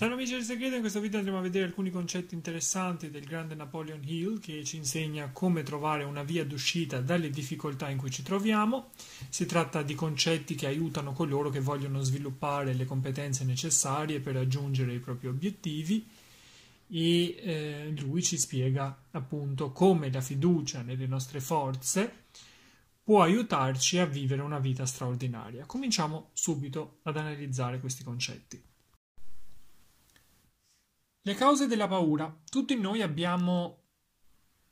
Ciao amici del segreto, in questo video andremo a vedere alcuni concetti interessanti del grande Napoleon Hill che ci insegna come trovare una via d'uscita dalle difficoltà in cui ci troviamo. Si tratta di concetti che aiutano coloro che vogliono sviluppare le competenze necessarie per raggiungere i propri obiettivi e eh, lui ci spiega appunto come la fiducia nelle nostre forze può aiutarci a vivere una vita straordinaria. Cominciamo subito ad analizzare questi concetti. Le cause della paura. Tutti noi abbiamo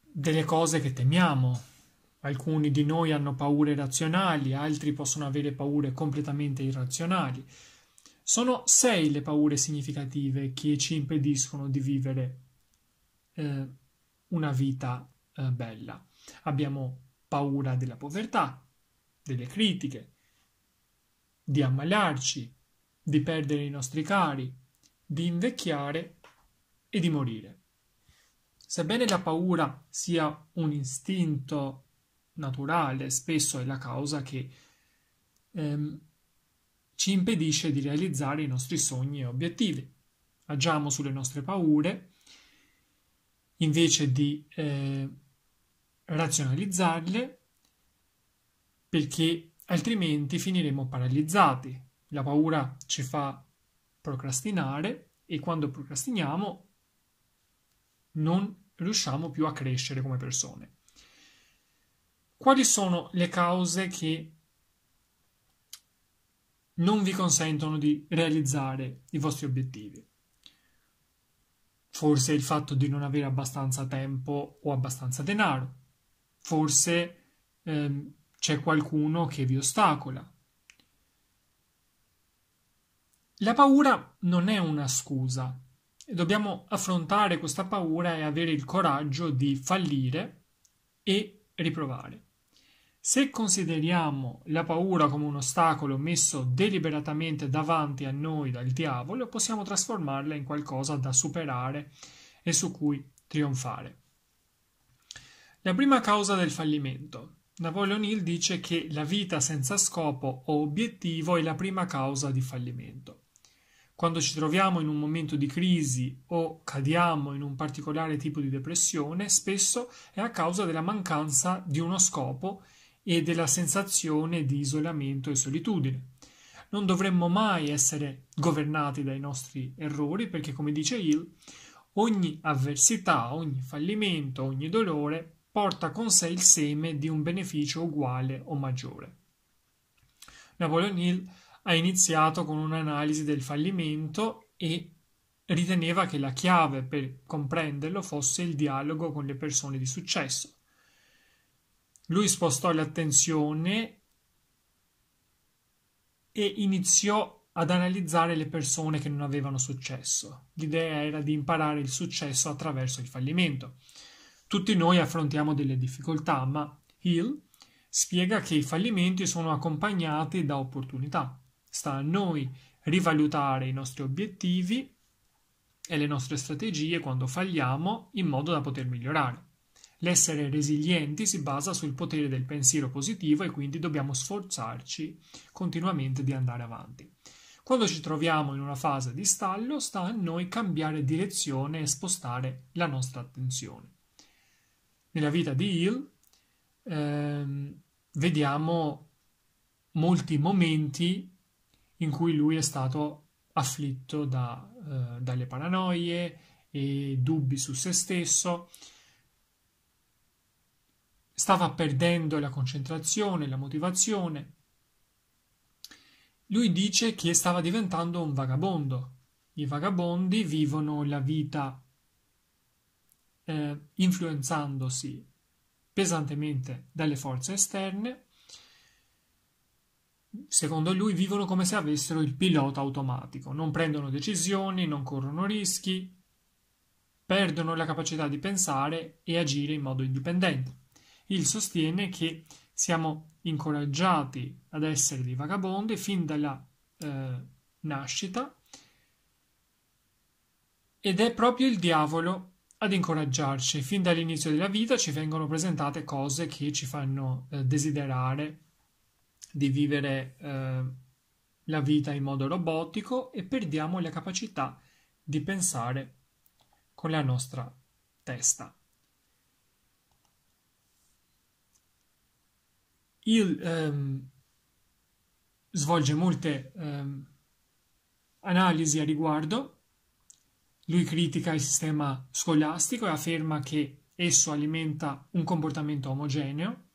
delle cose che temiamo. Alcuni di noi hanno paure razionali, altri possono avere paure completamente irrazionali. Sono sei le paure significative che ci impediscono di vivere eh, una vita eh, bella. Abbiamo paura della povertà, delle critiche, di ammalarci, di perdere i nostri cari, di invecchiare e di morire. Sebbene la paura sia un istinto naturale, spesso è la causa che ehm, ci impedisce di realizzare i nostri sogni e obiettivi. Agiamo sulle nostre paure invece di eh, razionalizzarle perché altrimenti finiremo paralizzati. La paura ci fa procrastinare e quando procrastiniamo non riusciamo più a crescere come persone. Quali sono le cause che non vi consentono di realizzare i vostri obiettivi? Forse il fatto di non avere abbastanza tempo o abbastanza denaro. Forse ehm, c'è qualcuno che vi ostacola. La paura non è una scusa e dobbiamo affrontare questa paura e avere il coraggio di fallire e riprovare. Se consideriamo la paura come un ostacolo messo deliberatamente davanti a noi dal diavolo, possiamo trasformarla in qualcosa da superare e su cui trionfare. La prima causa del fallimento. Napoleon Hill dice che la vita senza scopo o obiettivo è la prima causa di fallimento. Quando ci troviamo in un momento di crisi o cadiamo in un particolare tipo di depressione, spesso è a causa della mancanza di uno scopo e della sensazione di isolamento e solitudine. Non dovremmo mai essere governati dai nostri errori perché, come dice Hill, ogni avversità, ogni fallimento, ogni dolore porta con sé il seme di un beneficio uguale o maggiore. Napoleon Hill ha iniziato con un'analisi del fallimento e riteneva che la chiave per comprenderlo fosse il dialogo con le persone di successo. Lui spostò l'attenzione e iniziò ad analizzare le persone che non avevano successo. L'idea era di imparare il successo attraverso il fallimento. Tutti noi affrontiamo delle difficoltà, ma Hill spiega che i fallimenti sono accompagnati da opportunità sta a noi rivalutare i nostri obiettivi e le nostre strategie quando falliamo in modo da poter migliorare. L'essere resilienti si basa sul potere del pensiero positivo e quindi dobbiamo sforzarci continuamente di andare avanti. Quando ci troviamo in una fase di stallo, sta a noi cambiare direzione e spostare la nostra attenzione. Nella vita di Hill ehm, vediamo molti momenti in cui lui è stato afflitto da, eh, dalle paranoie e dubbi su se stesso, stava perdendo la concentrazione, la motivazione. Lui dice che stava diventando un vagabondo. I vagabondi vivono la vita eh, influenzandosi pesantemente dalle forze esterne secondo lui, vivono come se avessero il pilota automatico, non prendono decisioni, non corrono rischi, perdono la capacità di pensare e agire in modo indipendente. Il sostiene che siamo incoraggiati ad essere dei vagabondi fin dalla eh, nascita ed è proprio il diavolo ad incoraggiarci. Fin dall'inizio della vita ci vengono presentate cose che ci fanno eh, desiderare di vivere eh, la vita in modo robotico e perdiamo la capacità di pensare con la nostra testa. Il, ehm, svolge molte ehm, analisi a riguardo. Lui critica il sistema scolastico e afferma che esso alimenta un comportamento omogeneo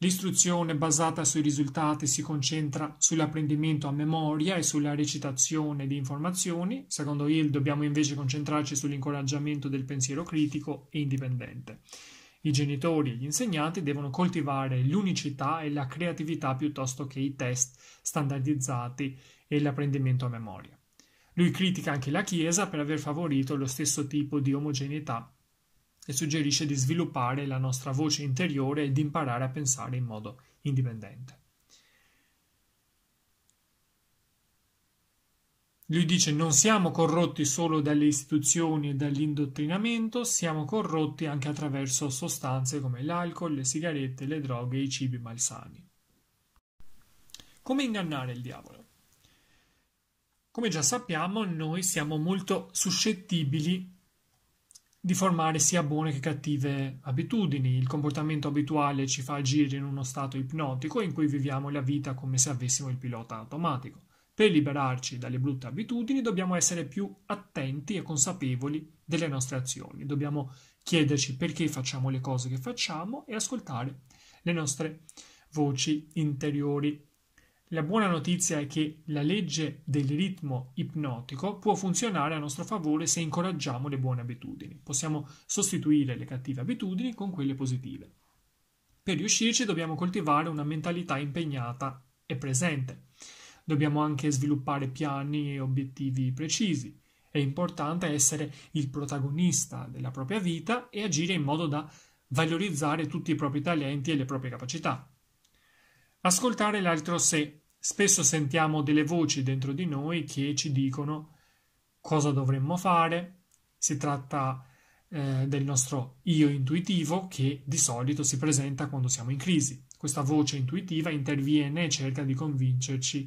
L'istruzione basata sui risultati si concentra sull'apprendimento a memoria e sulla recitazione di informazioni, secondo Hill dobbiamo invece concentrarci sull'incoraggiamento del pensiero critico e indipendente. I genitori e gli insegnanti devono coltivare l'unicità e la creatività piuttosto che i test standardizzati e l'apprendimento a memoria. Lui critica anche la Chiesa per aver favorito lo stesso tipo di omogeneità e suggerisce di sviluppare la nostra voce interiore e di imparare a pensare in modo indipendente. Lui dice non siamo corrotti solo dalle istituzioni e dall'indottrinamento, siamo corrotti anche attraverso sostanze come l'alcol, le sigarette, le droghe e i cibi malsani. Come ingannare il diavolo? Come già sappiamo, noi siamo molto suscettibili di formare sia buone che cattive abitudini. Il comportamento abituale ci fa agire in uno stato ipnotico in cui viviamo la vita come se avessimo il pilota automatico. Per liberarci dalle brutte abitudini dobbiamo essere più attenti e consapevoli delle nostre azioni. Dobbiamo chiederci perché facciamo le cose che facciamo e ascoltare le nostre voci interiori. La buona notizia è che la legge del ritmo ipnotico può funzionare a nostro favore se incoraggiamo le buone abitudini. Possiamo sostituire le cattive abitudini con quelle positive. Per riuscirci dobbiamo coltivare una mentalità impegnata e presente. Dobbiamo anche sviluppare piani e obiettivi precisi. È importante essere il protagonista della propria vita e agire in modo da valorizzare tutti i propri talenti e le proprie capacità. Ascoltare l'altro sé. Spesso sentiamo delle voci dentro di noi che ci dicono cosa dovremmo fare. Si tratta eh, del nostro io intuitivo che di solito si presenta quando siamo in crisi. Questa voce intuitiva interviene e cerca di convincerci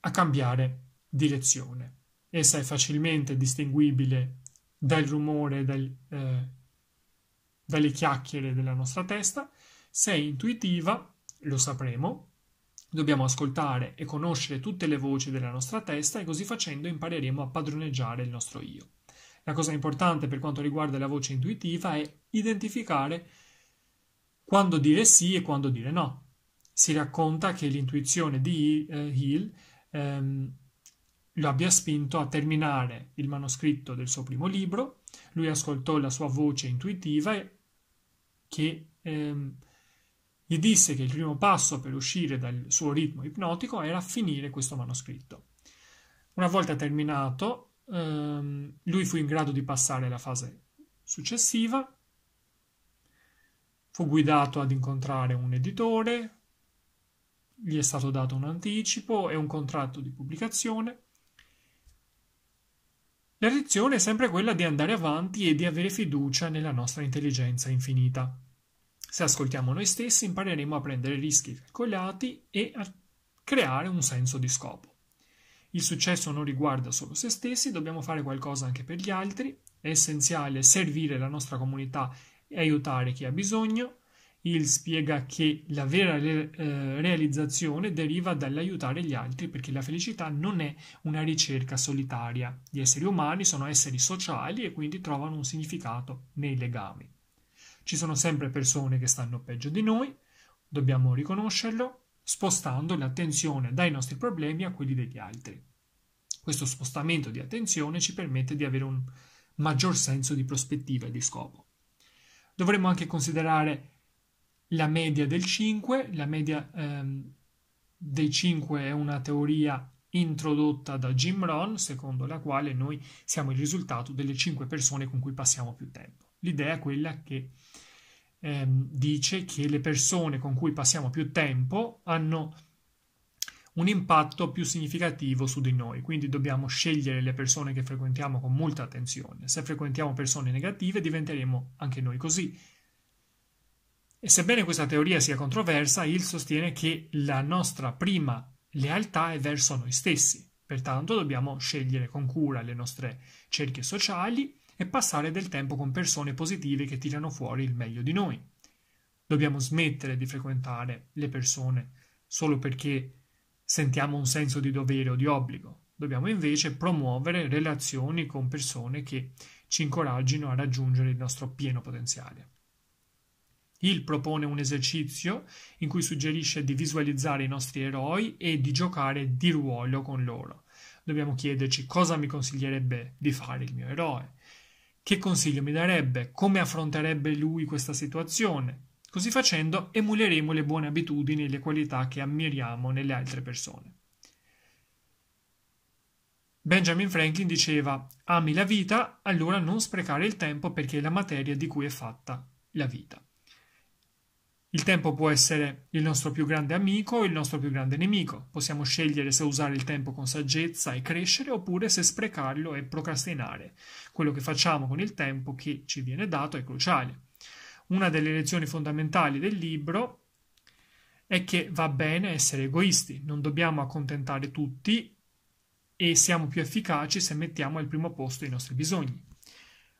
a cambiare direzione. Essa è facilmente distinguibile dal rumore, dal, eh, dalle chiacchiere della nostra testa. Se è intuitiva, lo sapremo, dobbiamo ascoltare e conoscere tutte le voci della nostra testa e così facendo impareremo a padroneggiare il nostro io. La cosa importante per quanto riguarda la voce intuitiva è identificare quando dire sì e quando dire no. Si racconta che l'intuizione di eh, Hill ehm, lo abbia spinto a terminare il manoscritto del suo primo libro, lui ascoltò la sua voce intuitiva che ehm, gli disse che il primo passo per uscire dal suo ritmo ipnotico era finire questo manoscritto. Una volta terminato, ehm, lui fu in grado di passare alla fase successiva, fu guidato ad incontrare un editore, gli è stato dato un anticipo e un contratto di pubblicazione. La lezione è sempre quella di andare avanti e di avere fiducia nella nostra intelligenza infinita. Se ascoltiamo noi stessi impareremo a prendere rischi calcolati e a creare un senso di scopo. Il successo non riguarda solo se stessi, dobbiamo fare qualcosa anche per gli altri, è essenziale servire la nostra comunità e aiutare chi ha bisogno. Il spiega che la vera re- eh, realizzazione deriva dall'aiutare gli altri perché la felicità non è una ricerca solitaria. Gli esseri umani sono esseri sociali e quindi trovano un significato nei legami. Ci sono sempre persone che stanno peggio di noi, dobbiamo riconoscerlo, spostando l'attenzione dai nostri problemi a quelli degli altri. Questo spostamento di attenzione ci permette di avere un maggior senso di prospettiva e di scopo. Dovremmo anche considerare la media del 5, la media ehm, dei 5 è una teoria introdotta da Jim Ron, secondo la quale noi siamo il risultato delle 5 persone con cui passiamo più tempo l'idea è quella che ehm, dice che le persone con cui passiamo più tempo hanno un impatto più significativo su di noi, quindi dobbiamo scegliere le persone che frequentiamo con molta attenzione. Se frequentiamo persone negative diventeremo anche noi così. E sebbene questa teoria sia controversa, Hill sostiene che la nostra prima lealtà è verso noi stessi, pertanto dobbiamo scegliere con cura le nostre cerchie sociali e passare del tempo con persone positive che tirano fuori il meglio di noi. Dobbiamo smettere di frequentare le persone solo perché sentiamo un senso di dovere o di obbligo. Dobbiamo invece promuovere relazioni con persone che ci incoraggino a raggiungere il nostro pieno potenziale. Il propone un esercizio in cui suggerisce di visualizzare i nostri eroi e di giocare di ruolo con loro. Dobbiamo chiederci cosa mi consiglierebbe di fare il mio eroe, che consiglio mi darebbe? Come affronterebbe lui questa situazione? Così facendo emuleremo le buone abitudini e le qualità che ammiriamo nelle altre persone. Benjamin Franklin diceva ami la vita, allora non sprecare il tempo perché è la materia di cui è fatta la vita. Il tempo può essere il nostro più grande amico o il nostro più grande nemico. Possiamo scegliere se usare il tempo con saggezza e crescere oppure se sprecarlo e procrastinare. Quello che facciamo con il tempo che ci viene dato è cruciale. Una delle lezioni fondamentali del libro è che va bene essere egoisti, non dobbiamo accontentare tutti e siamo più efficaci se mettiamo al primo posto i nostri bisogni.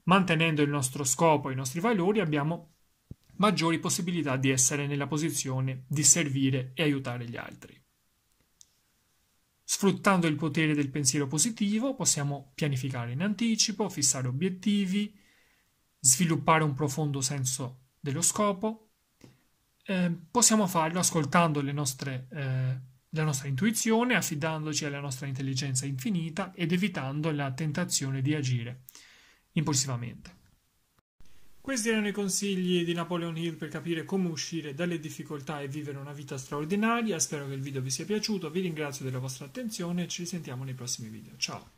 Mantenendo il nostro scopo e i nostri valori abbiamo maggiori possibilità di essere nella posizione di servire e aiutare gli altri. Sfruttando il potere del pensiero positivo possiamo pianificare in anticipo, fissare obiettivi, sviluppare un profondo senso dello scopo. Eh, possiamo farlo ascoltando nostre, eh, la nostra intuizione, affidandoci alla nostra intelligenza infinita ed evitando la tentazione di agire impulsivamente. Questi erano i consigli di Napoleon Hill per capire come uscire dalle difficoltà e vivere una vita straordinaria. Spero che il video vi sia piaciuto, vi ringrazio della vostra attenzione e ci risentiamo nei prossimi video. Ciao!